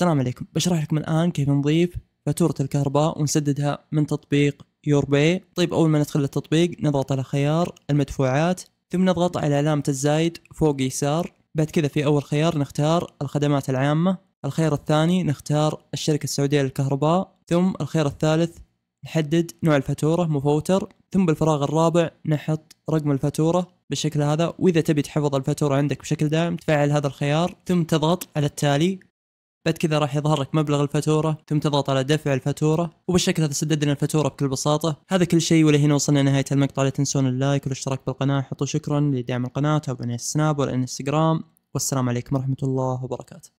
السلام عليكم بشرح لكم الآن كيف نضيف فاتورة الكهرباء ونسددها من تطبيق يوربي طيب أول ما ندخل التطبيق نضغط على خيار المدفوعات ثم نضغط على علامة الزايد فوق يسار بعد كذا في أول خيار نختار الخدمات العامة الخيار الثاني نختار الشركة السعودية للكهرباء ثم الخيار الثالث نحدد نوع الفاتورة مفوتر ثم بالفراغ الرابع نحط رقم الفاتورة بالشكل هذا وإذا تبي تحفظ الفاتورة عندك بشكل دائم تفعل هذا الخيار ثم تضغط على التالي بعد كذا راح يظهر لك مبلغ الفاتوره ثم تضغط على دفع الفاتوره وبالشكل هذا سدد لنا الفاتوره بكل بساطه هذا كل شيء ولهنا وصلنا لنهايه المقطع لا تنسون اللايك والاشتراك بالقناه حطوا شكرا لدعم القناه تابعوني السناب والانستغرام والسلام عليكم ورحمه الله وبركاته